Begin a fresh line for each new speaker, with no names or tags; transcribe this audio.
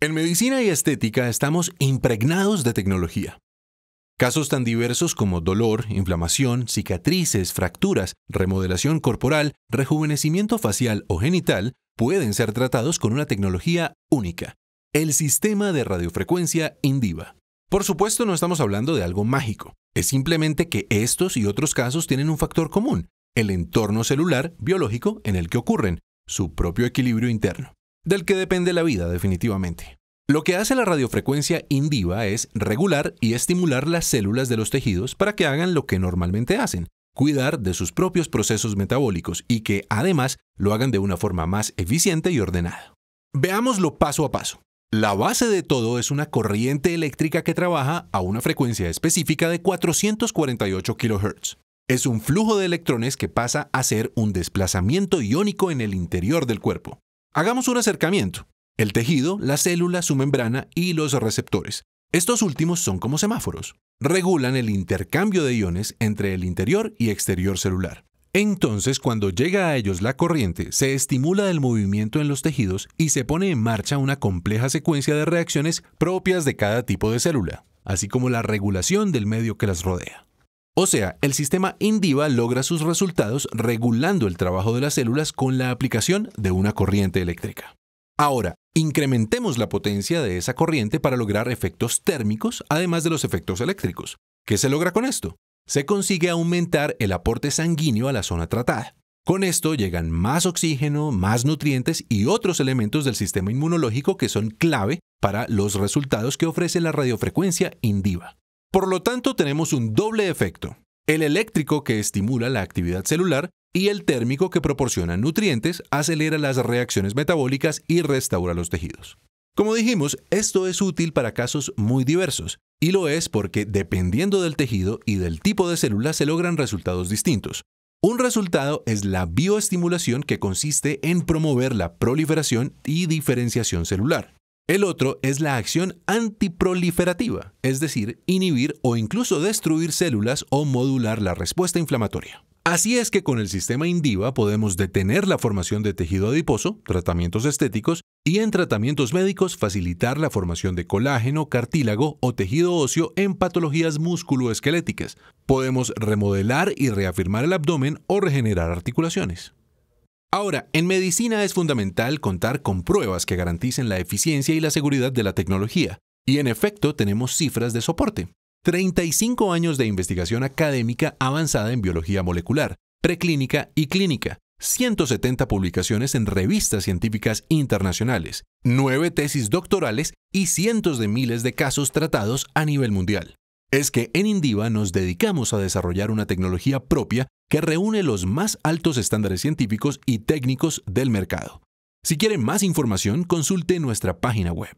En medicina y estética estamos impregnados de tecnología. Casos tan diversos como dolor, inflamación, cicatrices, fracturas, remodelación corporal, rejuvenecimiento facial o genital pueden ser tratados con una tecnología única, el sistema de radiofrecuencia Indiva. Por supuesto no estamos hablando de algo mágico, es simplemente que estos y otros casos tienen un factor común, el entorno celular biológico en el que ocurren, su propio equilibrio interno del que depende la vida definitivamente. Lo que hace la radiofrecuencia indiva es regular y estimular las células de los tejidos para que hagan lo que normalmente hacen, cuidar de sus propios procesos metabólicos y que además lo hagan de una forma más eficiente y ordenada. Veámoslo paso a paso. La base de todo es una corriente eléctrica que trabaja a una frecuencia específica de 448 kHz. Es un flujo de electrones que pasa a ser un desplazamiento iónico en el interior del cuerpo. Hagamos un acercamiento. El tejido, la célula, su membrana y los receptores. Estos últimos son como semáforos. Regulan el intercambio de iones entre el interior y exterior celular. Entonces, cuando llega a ellos la corriente, se estimula el movimiento en los tejidos y se pone en marcha una compleja secuencia de reacciones propias de cada tipo de célula, así como la regulación del medio que las rodea. O sea, el sistema Indiva logra sus resultados regulando el trabajo de las células con la aplicación de una corriente eléctrica. Ahora, incrementemos la potencia de esa corriente para lograr efectos térmicos, además de los efectos eléctricos. ¿Qué se logra con esto? Se consigue aumentar el aporte sanguíneo a la zona tratada. Con esto llegan más oxígeno, más nutrientes y otros elementos del sistema inmunológico que son clave para los resultados que ofrece la radiofrecuencia indiva. Por lo tanto, tenemos un doble efecto, el eléctrico que estimula la actividad celular y el térmico que proporciona nutrientes, acelera las reacciones metabólicas y restaura los tejidos. Como dijimos, esto es útil para casos muy diversos, y lo es porque dependiendo del tejido y del tipo de célula se logran resultados distintos. Un resultado es la bioestimulación que consiste en promover la proliferación y diferenciación celular. El otro es la acción antiproliferativa, es decir, inhibir o incluso destruir células o modular la respuesta inflamatoria. Así es que con el sistema Indiva podemos detener la formación de tejido adiposo, tratamientos estéticos, y en tratamientos médicos facilitar la formación de colágeno, cartílago o tejido óseo en patologías musculoesqueléticas. Podemos remodelar y reafirmar el abdomen o regenerar articulaciones. Ahora, en medicina es fundamental contar con pruebas que garanticen la eficiencia y la seguridad de la tecnología, y en efecto tenemos cifras de soporte. 35 años de investigación académica avanzada en biología molecular, preclínica y clínica, 170 publicaciones en revistas científicas internacionales, 9 tesis doctorales y cientos de miles de casos tratados a nivel mundial es que en Indiva nos dedicamos a desarrollar una tecnología propia que reúne los más altos estándares científicos y técnicos del mercado. Si quieren más información, consulte nuestra página web.